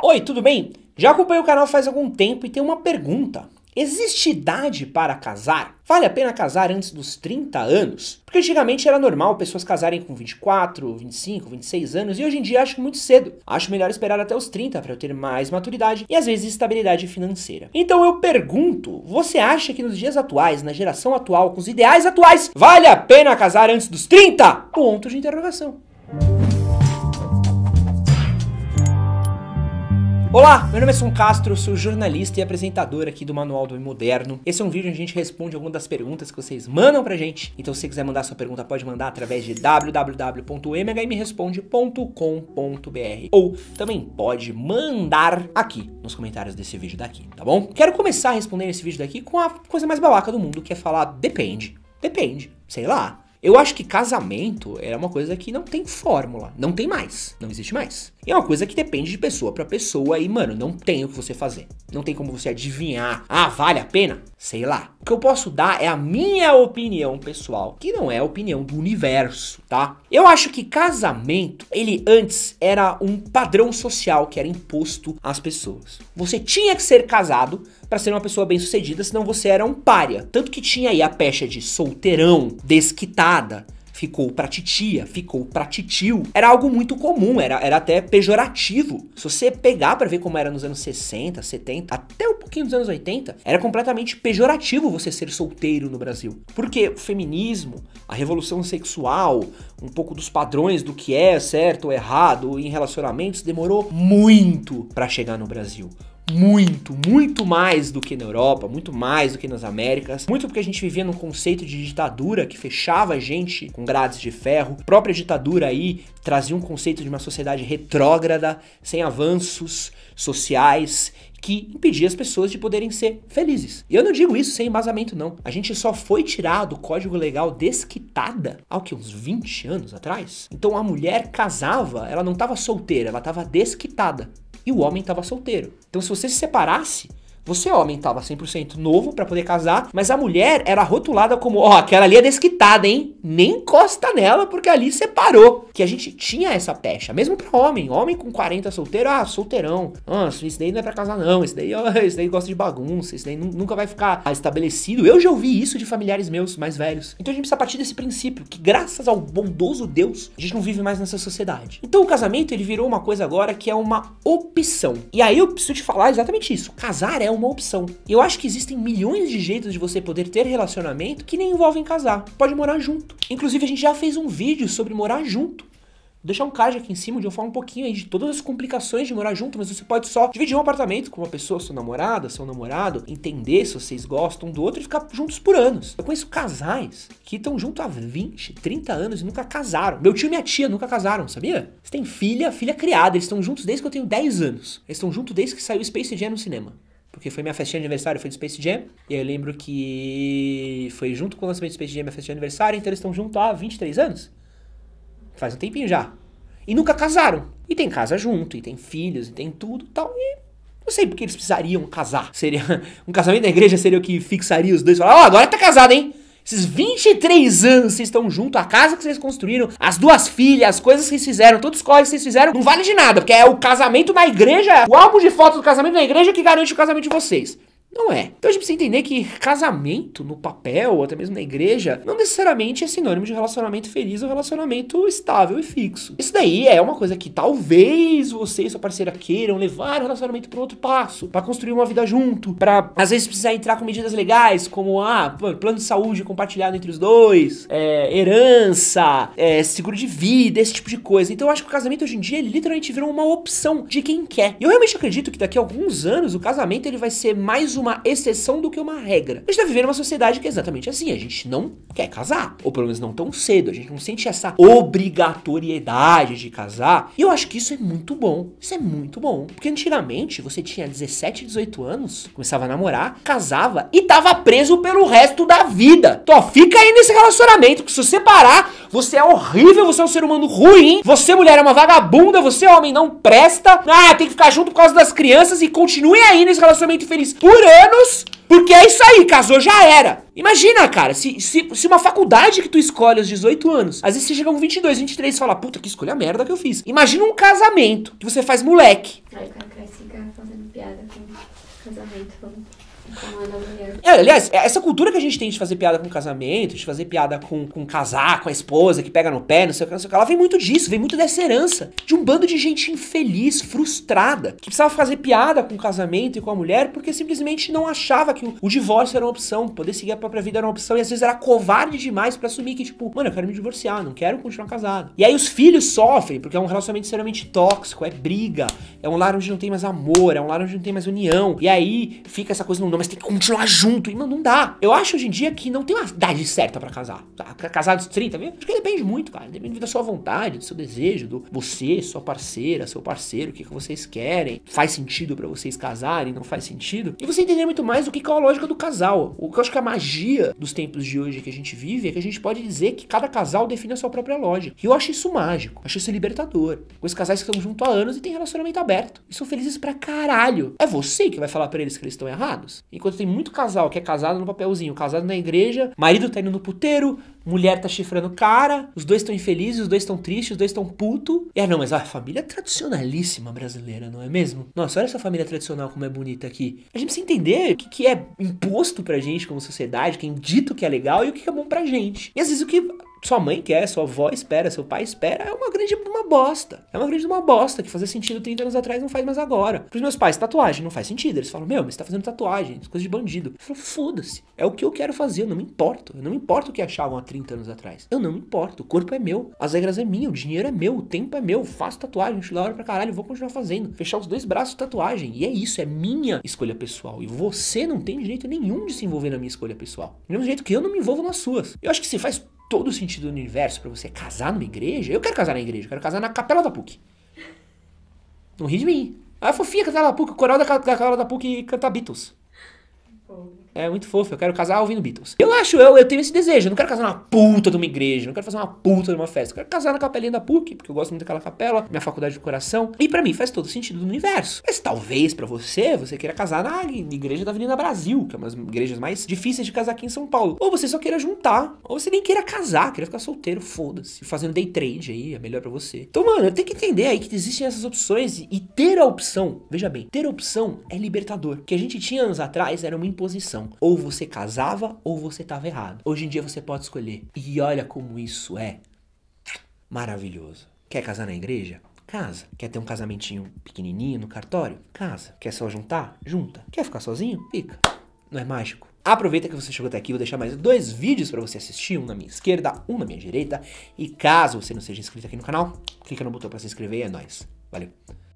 Oi, tudo bem? Já acompanho o canal faz algum tempo e tem uma pergunta. Existe idade para casar? Vale a pena casar antes dos 30 anos? Porque antigamente era normal pessoas casarem com 24, 25, 26 anos e hoje em dia acho muito cedo. Acho melhor esperar até os 30 para eu ter mais maturidade e às vezes estabilidade financeira. Então eu pergunto, você acha que nos dias atuais, na geração atual, com os ideais atuais, vale a pena casar antes dos 30? Ponto de interrogação. Olá, meu nome é Son Castro, sou jornalista e apresentador aqui do Manual do Moderno. Esse é um vídeo onde a gente responde algumas das perguntas que vocês mandam pra gente. Então, se você quiser mandar sua pergunta, pode mandar através de www.mhmresponde.com.br ou também pode mandar aqui nos comentários desse vídeo daqui, tá bom? Quero começar respondendo esse vídeo daqui com a coisa mais babaca do mundo, que é falar depende. Depende, sei lá. Eu acho que casamento é uma coisa que não tem fórmula, não tem mais, não existe mais é uma coisa que depende de pessoa para pessoa e, mano, não tem o que você fazer. Não tem como você adivinhar. Ah, vale a pena? Sei lá. O que eu posso dar é a minha opinião pessoal, que não é a opinião do universo, tá? Eu acho que casamento, ele antes era um padrão social que era imposto às pessoas. Você tinha que ser casado para ser uma pessoa bem-sucedida, senão você era um pária. Tanto que tinha aí a pecha de solteirão, desquitada, ficou pra titia, ficou pra titio. Era algo muito comum, era, era até pejorativo. Se você pegar para ver como era nos anos 60, 70, até um pouquinho dos anos 80, era completamente pejorativo você ser solteiro no Brasil. Porque o feminismo, a revolução sexual, um pouco dos padrões do que é certo ou errado em relacionamentos demorou muito para chegar no Brasil muito, muito mais do que na Europa, muito mais do que nas Américas, muito porque a gente vivia num conceito de ditadura que fechava a gente com grades de ferro. A própria ditadura aí trazia um conceito de uma sociedade retrógrada, sem avanços sociais que impedia as pessoas de poderem ser felizes. E eu não digo isso sem embasamento, não. A gente só foi tirar do código legal desquitada há o que, uns 20 anos atrás? Então a mulher casava, ela não estava solteira, ela estava desquitada e o homem estava solteiro. Então, se você se separasse, você, homem, tava 100% novo para poder casar, mas a mulher era rotulada como, ó, oh, aquela ali é desquitada, hein? Nem encosta nela porque ali separou. Que a gente tinha essa pecha, mesmo para homem. Homem com 40 solteiro, ah, solteirão. Ah, isso daí não é pra casar não, Isso daí, oh, isso daí gosta de bagunça, Isso daí nunca vai ficar estabelecido. Eu já ouvi isso de familiares meus mais velhos. Então a gente precisa partir desse princípio que graças ao bondoso Deus, a gente não vive mais nessa sociedade. Então o casamento ele virou uma coisa agora que é uma opção. E aí eu preciso te falar exatamente isso. Casar é um uma opção. Eu acho que existem milhões de jeitos de você poder ter relacionamento que nem envolvem casar. Pode morar junto. Inclusive, a gente já fez um vídeo sobre morar junto. Vou deixar um card aqui em cima onde eu falo um pouquinho aí de todas as complicações de morar junto, mas você pode só dividir um apartamento com uma pessoa, sua namorada, seu namorado, entender se vocês gostam um do outro e ficar juntos por anos. Eu conheço casais que estão junto há 20, 30 anos e nunca casaram. Meu tio e minha tia nunca casaram, sabia? Eles têm filha, filha criada, eles estão juntos desde que eu tenho 10 anos. Eles estão juntos desde que saiu Space Jam no cinema. Porque foi minha festinha de aniversário, foi do Space Jam. E eu lembro que foi junto com o lançamento do Space Jam, minha festinha de aniversário. Então eles estão juntos há 23 anos. Faz um tempinho já. E nunca casaram. E tem casa junto, e tem filhos, e tem tudo tal. E não sei porque eles precisariam casar. Seria um casamento na igreja seria o que fixaria os dois e falar, ó, oh, agora tá casado, hein? Esses 23 anos vocês estão junto, a casa que vocês construíram, as duas filhas, as coisas que vocês fizeram, todos os códigos que vocês fizeram, não vale de nada, porque é o casamento na igreja, o álbum de fotos do casamento na igreja que garante o casamento de vocês. Não é. Então a gente precisa entender que casamento no papel, ou até mesmo na igreja, não necessariamente é sinônimo de relacionamento feliz ou relacionamento estável e fixo. Isso daí é uma coisa que talvez você e sua parceira queiram levar o relacionamento para outro passo, para construir uma vida junto, para às vezes precisar entrar com medidas legais, como ah, plano de saúde compartilhado entre os dois, é, herança, é, seguro de vida, esse tipo de coisa. Então eu acho que o casamento hoje em dia ele literalmente virou uma opção de quem quer. E eu realmente acredito que daqui a alguns anos o casamento ele vai ser mais uma exceção do que uma regra. A gente tá vivendo uma sociedade que é exatamente assim. A gente não quer casar. Ou pelo menos não tão cedo. A gente não sente essa obrigatoriedade de casar. E eu acho que isso é muito bom. Isso é muito bom. Porque antigamente você tinha 17, 18 anos, começava a namorar, casava e tava preso pelo resto da vida. Então ó, fica aí nesse relacionamento que se você parar você é horrível, você é um ser humano ruim, você mulher é uma vagabunda, você homem não presta, ah, tem que ficar junto por causa das crianças e continue aí nesse relacionamento feliz por anos, porque é isso aí, casou, já era. Imagina, cara, se, se, se uma faculdade que tu escolhe aos 18 anos, às vezes você chega com 22, 23 e fala, puta, que escolha merda que eu fiz. Imagina um casamento que você faz moleque. Ai, o cara cresce fazendo piada com casamento, vamos. É, aliás, é, essa cultura que a gente tem de fazer piada com casamento, de fazer piada com, com casar, com a esposa que pega no pé, não sei o que, não sei o que, ela vem muito disso, vem muito dessa herança de um bando de gente infeliz, frustrada, que precisava fazer piada com o casamento e com a mulher porque simplesmente não achava que o, o divórcio era uma opção, poder seguir a própria vida era uma opção e às vezes era covarde demais para assumir que, tipo, mano, eu quero me divorciar, não quero continuar casado. E aí os filhos sofrem porque é um relacionamento extremamente tóxico, é briga, é um lar onde não tem mais amor, é um lar onde não tem mais união. E aí fica essa coisa, não mas tem que continuar junto. E, mano, não dá. Eu acho hoje em dia que não tem uma idade certa para casar. Pra casar tá, dos 30, viu? Acho que depende muito, cara. Depende da sua vontade, do seu desejo, do você, sua parceira, seu parceiro, o que, que vocês querem. Faz sentido para vocês casarem, não faz sentido. E você entender muito mais o que, que é a lógica do casal. O que eu acho que é a magia dos tempos de hoje que a gente vive é que a gente pode dizer que cada casal define a sua própria lógica. E eu acho isso mágico. Acho isso libertador. Com esses casais que estão junto há anos e têm relacionamento aberto. E são felizes pra caralho. É você que vai falar para eles que eles estão errados? Enquanto tem muito casal que é casado no papelzinho, casado na igreja, marido tá indo no puteiro, mulher tá chifrando cara, os dois estão infelizes, os dois estão tristes, os dois estão puto. É, não, mas a família é tradicionalíssima brasileira, não é mesmo? Nossa, olha essa família tradicional como é bonita aqui. A gente precisa entender o que, que é imposto pra gente como sociedade, quem dito que é legal e o que, que é bom pra gente. E às vezes o que sua mãe quer, sua avó espera, seu pai espera, é uma grande uma bosta. É uma grande uma bosta que fazia sentido 30 anos atrás não faz mais agora. Pros meus pais, tatuagem não faz sentido. Eles falam, meu, mas você tá fazendo tatuagem, coisa de bandido. Eu falo, foda-se. É o que eu quero fazer, eu não me importo. Eu não me importo o que achavam há 30 anos atrás. Eu não me importo. O corpo é meu, as regras é minha, o dinheiro é meu, o tempo é meu. Faço tatuagem, acho da hora pra caralho, vou continuar fazendo. Fechar os dois braços tatuagem. E é isso, é minha escolha pessoal. E você não tem direito nenhum de se envolver na minha escolha pessoal. Do mesmo jeito que eu não me envolvo nas suas. Eu acho que se faz todo o sentido do universo para você casar numa igreja. Eu quero casar na igreja, eu quero casar na capela da PUC. Não ri de mim. A ah, é fofinha, capela da PUC, o coral da, da capela da PUC canta Beatles. Pô é muito fofo, eu quero casar ouvindo Beatles. Eu acho, eu, eu tenho esse desejo, eu não quero casar na puta de uma igreja, não quero fazer uma puta de uma festa, eu quero casar na capelinha da PUC, porque eu gosto muito daquela capela, minha faculdade de coração, e para mim faz todo sentido do universo. Mas talvez para você, você queira casar na igreja da Avenida Brasil, que é uma das igrejas mais difíceis de casar aqui em São Paulo. Ou você só queira juntar, ou você nem queira casar, queira ficar solteiro, foda-se, fazendo day trade aí, é melhor para você. Então, mano, eu tenho que entender aí que existem essas opções e, e ter a opção, veja bem, ter a opção é libertador. O que a gente tinha anos atrás era uma imposição. Ou você casava ou você estava errado. Hoje em dia você pode escolher. E olha como isso é maravilhoso. Quer casar na igreja? Casa. Quer ter um casamentinho pequenininho no cartório? Casa. Quer só juntar? Junta. Quer ficar sozinho? Fica. Não é mágico? Aproveita que você chegou até aqui, vou deixar mais dois vídeos para você assistir, um na minha esquerda, um na minha direita. E caso você não seja inscrito aqui no canal, clica no botão para se inscrever e é nóis. Valeu!